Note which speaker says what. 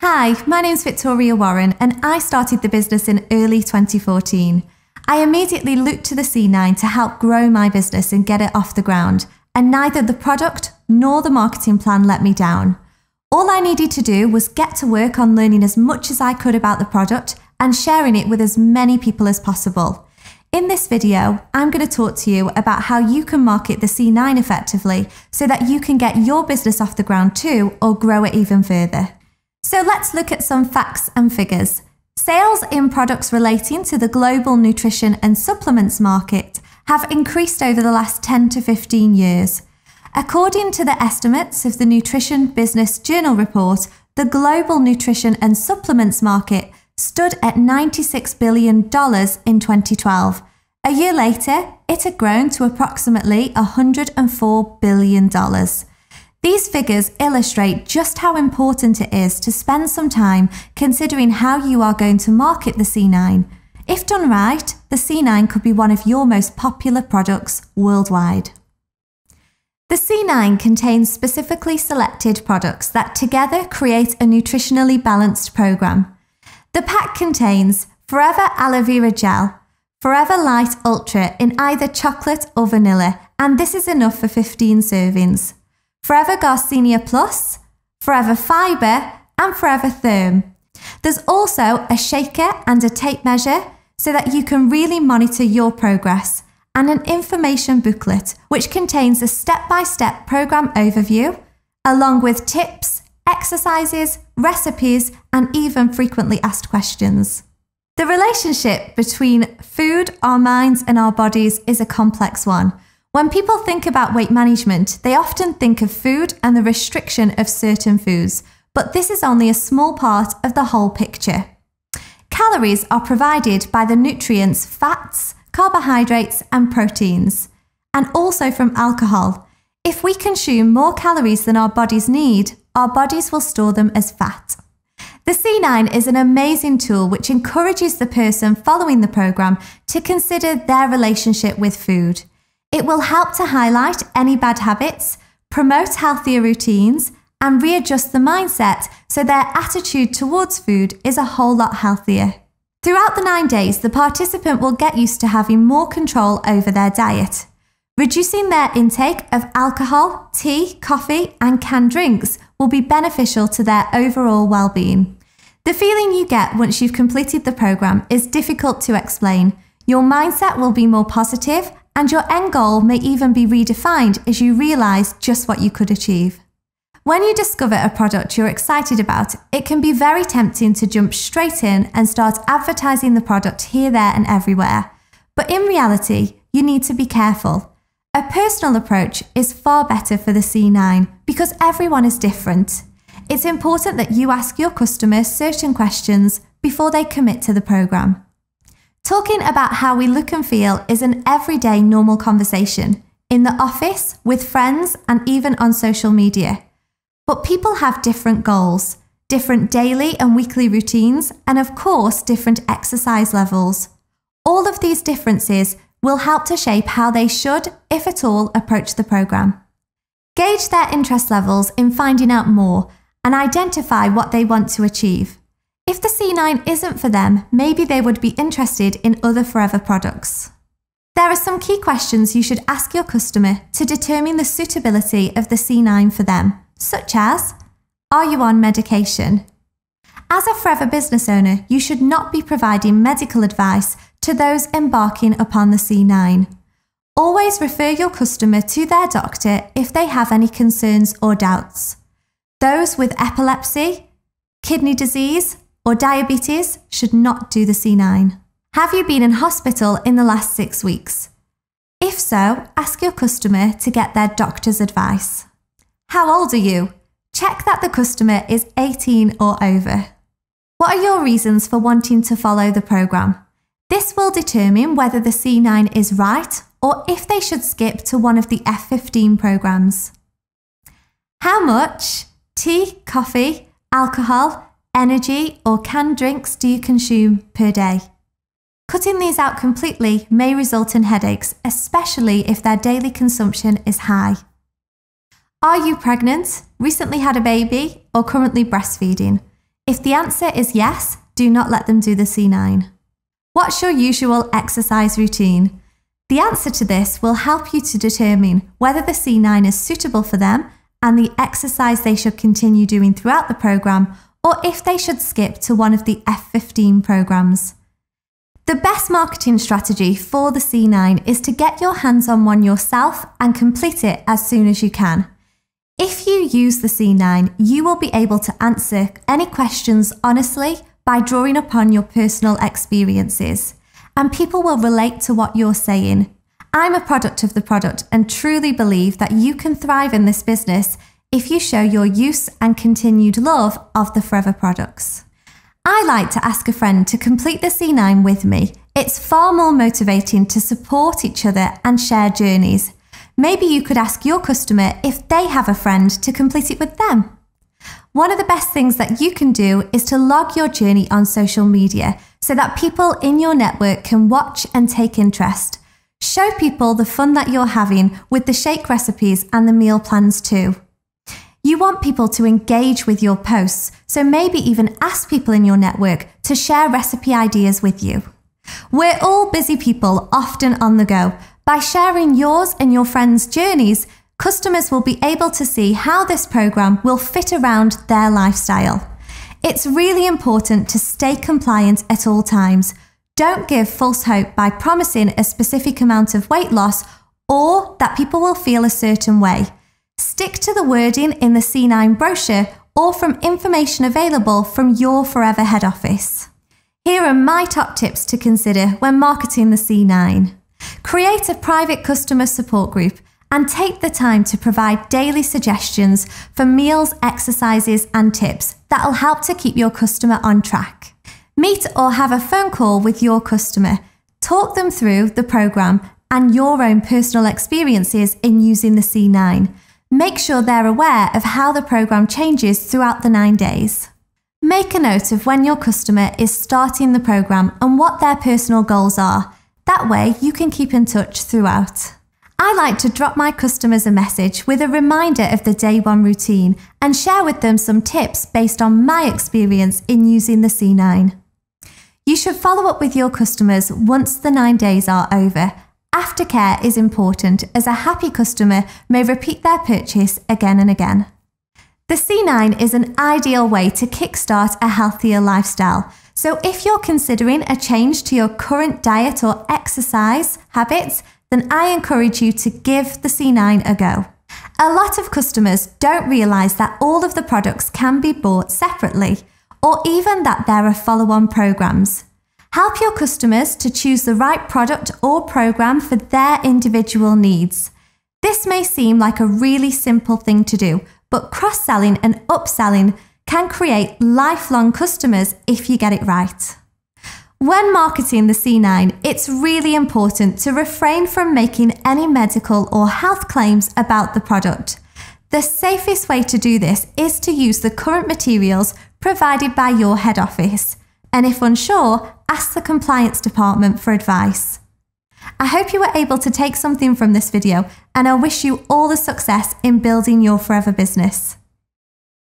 Speaker 1: Hi, my name is Victoria Warren, and I started the business in early 2014. I immediately looked to the C9 to help grow my business and get it off the ground, and neither the product nor the marketing plan let me down. All I needed to do was get to work on learning as much as I could about the product and sharing it with as many people as possible. In this video, I'm going to talk to you about how you can market the C9 effectively so that you can get your business off the ground too or grow it even further. So let's look at some facts and figures. Sales in products relating to the global nutrition and supplements market have increased over the last 10 to 15 years. According to the estimates of the Nutrition Business Journal report, the global nutrition and supplements market stood at $96 billion in 2012. A year later, it had grown to approximately $104 billion. These figures illustrate just how important it is to spend some time considering how you are going to market the C9. If done right, the C9 could be one of your most popular products worldwide. The C9 contains specifically selected products that together create a nutritionally balanced program. The pack contains Forever Aloe Vera Gel, Forever Light Ultra in either chocolate or vanilla, and this is enough for 15 servings. Forever Garcinia Plus, Forever Fibre, and Forever Therm. There's also a shaker and a tape measure so that you can really monitor your progress, and an information booklet which contains a step by step program overview, along with tips, exercises, recipes, and even frequently asked questions. The relationship between food, our minds, and our bodies is a complex one. When people think about weight management, they often think of food and the restriction of certain foods, but this is only a small part of the whole picture. Calories are provided by the nutrients fats, carbohydrates, and proteins, and also from alcohol. If we consume more calories than our bodies need, our bodies will store them as fat. The C9 is an amazing tool which encourages the person following the program to consider their relationship with food. It will help to highlight any bad habits, promote healthier routines, and readjust the mindset so their attitude towards food is a whole lot healthier. Throughout the nine days, the participant will get used to having more control over their diet. Reducing their intake of alcohol, tea, coffee, and canned drinks will be beneficial to their overall well-being. The feeling you get once you've completed the program is difficult to explain. Your mindset will be more positive and your end goal may even be redefined as you realize just what you could achieve. When you discover a product you're excited about, it can be very tempting to jump straight in and start advertising the product here, there, and everywhere. But in reality, you need to be careful. A personal approach is far better for the C9 because everyone is different. It's important that you ask your customers certain questions before they commit to the program. Talking about how we look and feel is an everyday normal conversation in the office, with friends, and even on social media. But people have different goals, different daily and weekly routines, and of course, different exercise levels. All of these differences will help to shape how they should, if at all, approach the programme. Gauge their interest levels in finding out more and identify what they want to achieve. If the C9 isn't for them, maybe they would be interested in other Forever products. There are some key questions you should ask your customer to determine the suitability of the C9 for them, such as Are you on medication? As a Forever business owner, you should not be providing medical advice to those embarking upon the C9. Always refer your customer to their doctor if they have any concerns or doubts. Those with epilepsy, kidney disease, or diabetes should not do the C9. Have you been in hospital in the last six weeks? If so, ask your customer to get their doctor's advice. How old are you? Check that the customer is 18 or over. What are your reasons for wanting to follow the programme? This will determine whether the C9 is right or if they should skip to one of the F15 programmes. How much tea, coffee, alcohol, energy, or canned drinks do you consume per day? Cutting these out completely may result in headaches, especially if their daily consumption is high. Are you pregnant, recently had a baby, or currently breastfeeding? If the answer is yes, do not let them do the C9. What's your usual exercise routine? The answer to this will help you to determine whether the C9 is suitable for them and the exercise they should continue doing throughout the programme or if they should skip to one of the F15 programs. The best marketing strategy for the C9 is to get your hands on one yourself and complete it as soon as you can. If you use the C9, you will be able to answer any questions honestly by drawing upon your personal experiences, and people will relate to what you're saying. I'm a product of the product and truly believe that you can thrive in this business if you show your use and continued love of the Forever products. I like to ask a friend to complete the C9 with me. It's far more motivating to support each other and share journeys. Maybe you could ask your customer if they have a friend to complete it with them. One of the best things that you can do is to log your journey on social media so that people in your network can watch and take interest. Show people the fun that you're having with the shake recipes and the meal plans too. You want people to engage with your posts, so maybe even ask people in your network to share recipe ideas with you. We're all busy people, often on the go. By sharing yours and your friends' journeys, customers will be able to see how this program will fit around their lifestyle. It's really important to stay compliant at all times. Don't give false hope by promising a specific amount of weight loss or that people will feel a certain way. Stick to the wording in the C9 brochure or from information available from your Forever head office. Here are my top tips to consider when marketing the C9. Create a private customer support group and take the time to provide daily suggestions for meals, exercises, and tips that'll help to keep your customer on track. Meet or have a phone call with your customer. Talk them through the program and your own personal experiences in using the C9 Make sure they're aware of how the program changes throughout the nine days. Make a note of when your customer is starting the program and what their personal goals are. That way, you can keep in touch throughout. I like to drop my customers a message with a reminder of the day one routine and share with them some tips based on my experience in using the C9. You should follow up with your customers once the nine days are over Aftercare is important as a happy customer may repeat their purchase again and again. The C9 is an ideal way to kickstart a healthier lifestyle. So, if you're considering a change to your current diet or exercise habits, then I encourage you to give the C9 a go. A lot of customers don't realise that all of the products can be bought separately, or even that there are follow on programs. Help your customers to choose the right product or program for their individual needs. This may seem like a really simple thing to do, but cross selling and upselling can create lifelong customers if you get it right. When marketing the C9, it's really important to refrain from making any medical or health claims about the product. The safest way to do this is to use the current materials provided by your head office. And if unsure, ask the compliance department for advice. I hope you were able to take something from this video and I wish you all the success in building your forever business.